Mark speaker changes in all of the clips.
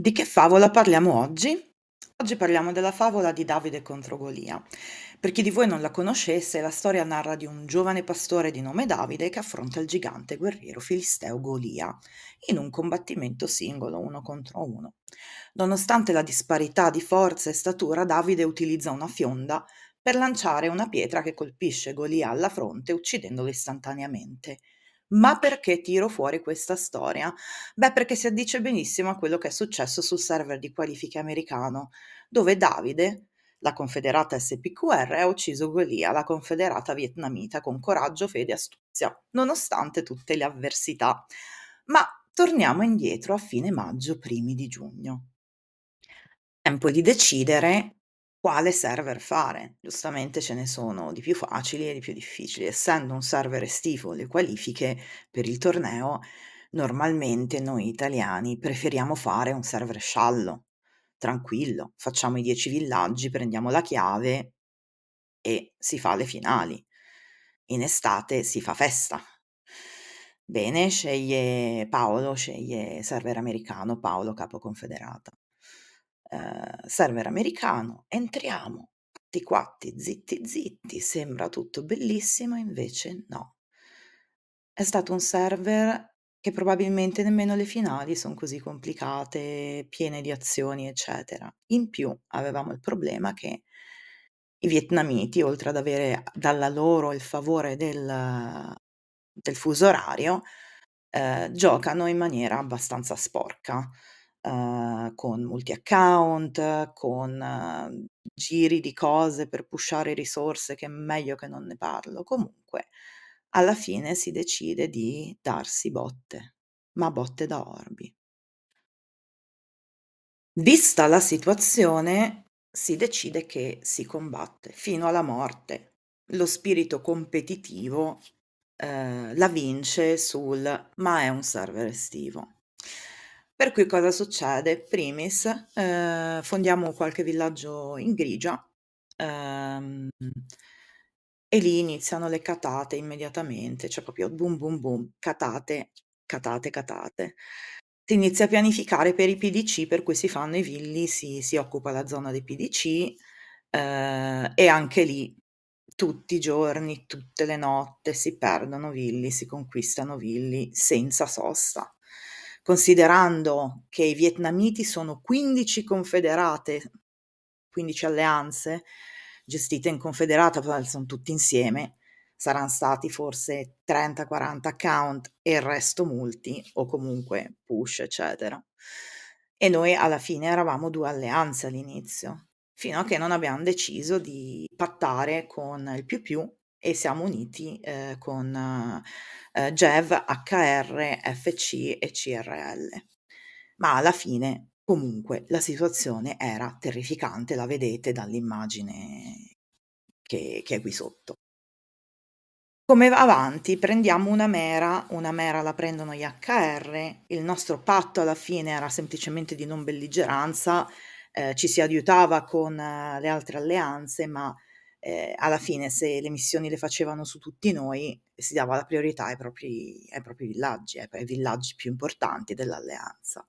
Speaker 1: Di che favola parliamo oggi? Oggi parliamo della favola di Davide contro Golia. Per chi di voi non la conoscesse, la storia narra di un giovane pastore di nome Davide che affronta il gigante guerriero filisteo Golia in un combattimento singolo, uno contro uno. Nonostante la disparità di forza e statura, Davide utilizza una fionda per lanciare una pietra che colpisce Golia alla fronte uccidendolo istantaneamente. Ma perché tiro fuori questa storia? Beh, perché si addice benissimo a quello che è successo sul server di qualifiche americano, dove Davide, la confederata SPQR, ha ucciso Golia, la confederata vietnamita, con coraggio, fede e astuzia, nonostante tutte le avversità. Ma torniamo indietro a fine maggio, primi di giugno. Tempo di decidere quale server fare. Giustamente ce ne sono di più facili e di più difficili. Essendo un server estivo, le qualifiche per il torneo, normalmente noi italiani preferiamo fare un server sciallo, tranquillo, facciamo i 10 villaggi, prendiamo la chiave e si fa le finali. In estate si fa festa. Bene, sceglie Paolo, sceglie server americano, Paolo capo confederata eh, server americano, entriamo, tutti quatti, zitti zitti, sembra tutto bellissimo, invece no. È stato un server che probabilmente nemmeno le finali sono così complicate, piene di azioni, eccetera. In più avevamo il problema che i vietnamiti, oltre ad avere dalla loro il favore del, del fuso orario, eh, giocano in maniera abbastanza sporca. Eh, con multi account, con eh, giri di cose per pushare risorse che è meglio che non ne parlo. Comunque, alla fine si decide di darsi botte, ma botte da orbi. Vista la situazione, si decide che si combatte fino alla morte. Lo spirito competitivo eh, la vince sul ma è un server estivo. Per cui cosa succede? Primis, ehm, fondiamo qualche villaggio in grigia, ehm, e lì iniziano le catate immediatamente, cioè proprio boom boom boom, catate, catate, catate. Si inizia a pianificare per i PDC, per cui si fanno i villi, si, si occupa la zona dei PDC, eh, e anche lì tutti i giorni, tutte le notte si perdono villi, si conquistano villi senza sosta considerando che i vietnamiti sono 15 confederate, 15 alleanze gestite in confederata, sono tutti insieme, saranno stati forse 30-40 account e il resto multi o comunque push, eccetera. E noi alla fine eravamo due alleanze all'inizio, fino a che non abbiamo deciso di pattare con il più più e siamo uniti, ehm, con, ehm, GEV, HR, FC e CRL. Ma alla fine, comunque, la situazione era terrificante, la vedete dall'immagine che che è qui sotto. Come va avanti? Prendiamo una mera, una mera la prendono gli HR, il nostro patto alla fine era semplicemente di non belligeranza, ehm, ci si aiutava con eh, le altre alleanze, ma eh, alla fine se le missioni le facevano su tutti noi, si dava la priorità ai propri, ai propri villaggi, ai, villaggi più importanti dell'alleanza.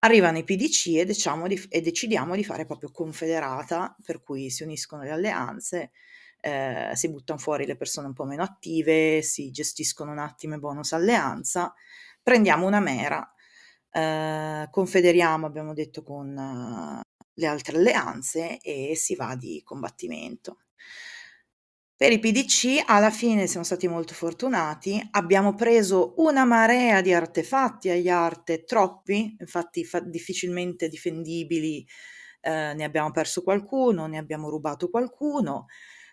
Speaker 1: Arrivano i PDC e, diciamo di, e decidiamo di fare proprio confederata, per cui si uniscono le alleanze, eh, si buttano fuori le persone un po' meno attive, si gestiscono un attimo i bonus alleanza, prendiamo una mera, eh, confederiamo, abbiamo detto, con le altre alleanze e si va di combattimento. Per i PDC alla fine siamo stati molto fortunati, abbiamo preso una marea di artefatti agli arte, troppi, infatti fa- difficilmente difendibili, eh, ne abbiamo perso qualcuno, ne abbiamo rubato qualcuno.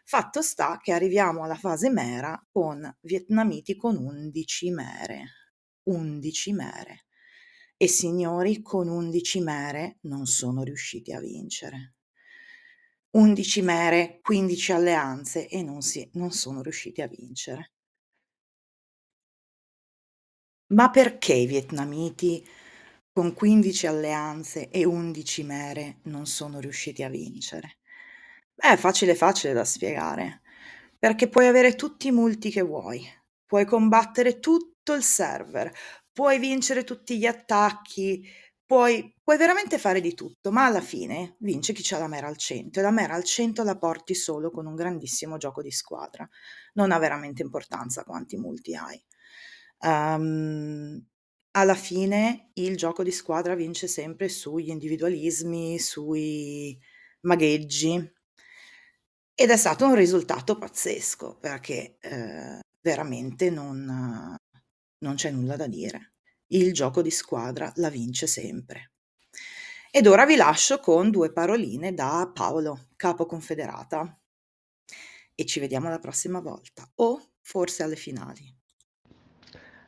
Speaker 1: Fatto sta che arriviamo alla fase mera con vietnamiti con 11 mere. 11 mere e signori con 11 mere non sono riusciti a vincere. 11 mere, 15 alleanze e non, si, non sono riusciti a vincere. Ma perché i vietnamiti con 15 alleanze e 11 mere non sono riusciti a vincere? Beh, facile facile da spiegare, perché puoi avere tutti i multi che vuoi, puoi combattere tutto il server, puoi vincere tutti gli attacchi, puoi, puoi veramente fare di tutto, ma alla fine vince chi ha la mera al centro e la mera al centro la porti solo con un grandissimo gioco di squadra. Non ha veramente importanza quanti multi hai. Um, alla fine il gioco di squadra vince sempre sugli individualismi, sui magheggi ed è stato un risultato pazzesco perché eh, veramente non, non c'è nulla da dire. Il gioco di squadra la vince sempre. Ed ora vi lascio con due paroline da Paolo, capo confederata. E ci vediamo la prossima volta, o forse alle
Speaker 2: finali.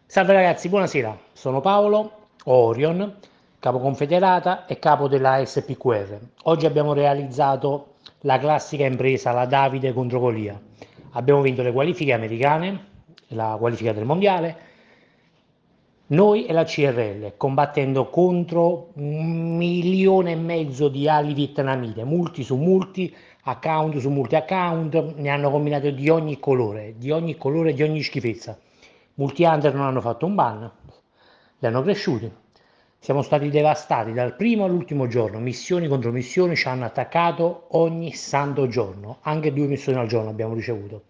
Speaker 2: Salve ragazzi, buonasera. Sono Paolo Orion, capo confederata e capo della SPQR. Oggi abbiamo realizzato la classica impresa, la Davide contro Golia. Abbiamo vinto le qualifiche americane, la qualifica del mondiale noi e la CRL, combattendo contro un milione e mezzo di ali vietnamite, multi su multi, account su multi account, ne hanno combinato di ogni colore, di ogni colore, di ogni schifezza. Multi hunter non hanno fatto un ban, li hanno cresciuti. Siamo stati devastati dal primo all'ultimo giorno, missioni contro missioni ci hanno attaccato ogni santo giorno, anche due missioni al giorno abbiamo ricevuto.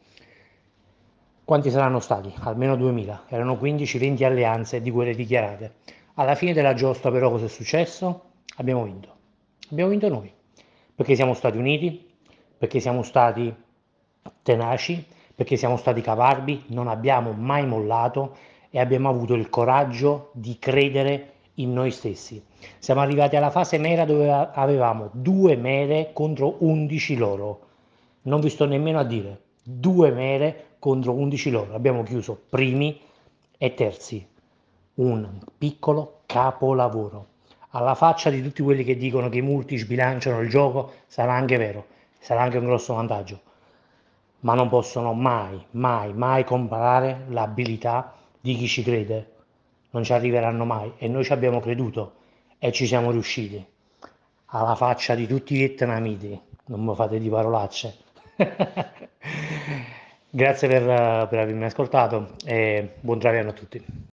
Speaker 2: Quanti saranno stati? Almeno 2000. Erano 15-20 alleanze di quelle dichiarate. Alla fine della giostra però cosa è successo? Abbiamo vinto. Abbiamo vinto noi. Perché siamo stati uniti, perché siamo stati tenaci, perché siamo stati caparbi, non abbiamo mai mollato e abbiamo avuto il coraggio di credere in noi stessi. Siamo arrivati alla fase mera dove avevamo due mere contro 11 loro. Non vi sto nemmeno a dire due mele contro 11 loro. Abbiamo chiuso primi e terzi. Un piccolo capolavoro. Alla faccia di tutti quelli che dicono che i multi sbilanciano il gioco, sarà anche vero, sarà anche un grosso vantaggio. Ma non possono mai, mai, mai comparare l'abilità di chi ci crede. Non ci arriveranno mai e noi ci abbiamo creduto e ci siamo riusciti alla faccia di tutti i vietnamiti, non mi fate di parolacce, Grazie per, per avermi ascoltato e buon Traviano a tutti.